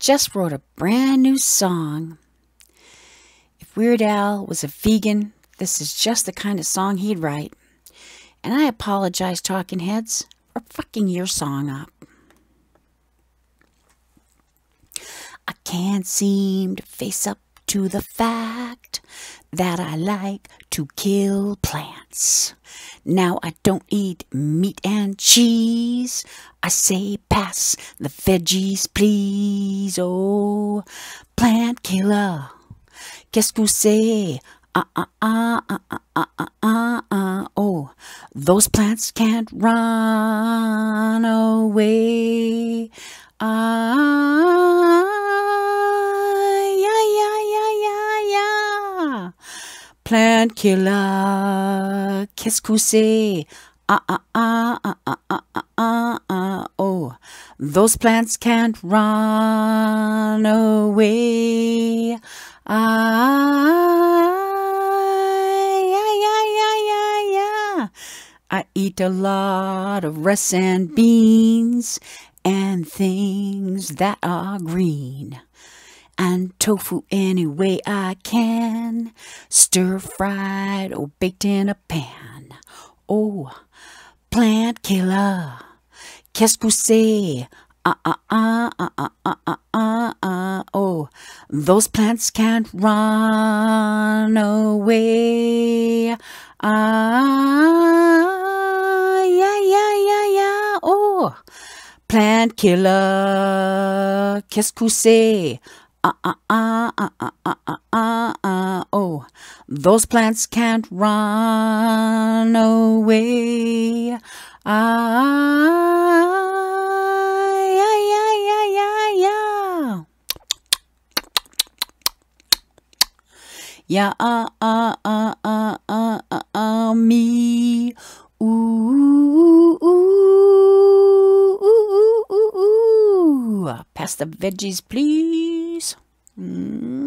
just wrote a brand new song. If Weird Al was a vegan, this is just the kind of song he'd write. And I apologize, Talking Heads, for fucking your song up. I can't seem to face up to the fact that I like to kill plants. Now I don't eat meat and cheese. I say pass the veggies, please. Oh, plant killer. Qu'est-ce que Ah ah uh, uh, uh, uh, uh, uh, uh, uh, oh, those plants can't run away. plant killer. Qu'est-ce que c'est? Ah, ah, ah, ah, ah, ah, ah, ah, oh. Those plants can't run away. Ah, yeah, yeah, yeah, yeah, yeah. I eat a lot of rice and beans and things that are green and tofu any way I can, stir fried or baked in a pan. Oh, plant killer, qu'est-ce que c'est? Uh, uh, uh, uh, uh, uh, uh, uh, oh, those plants can't run away. Ah, yeah, yeah, yeah, yeah, oh, plant killer, qu'est-ce que c'est? ah, ah, ah, ah, ah, ah, ah, ah, ah, oh, those plants can't run away. Ah, yeah, ah, ah, ah, ah, ah, ah, ah, me. Ooh, ooh, ooh, ooh, ooh, ooh. Pass the veggies, please. isso. Hum.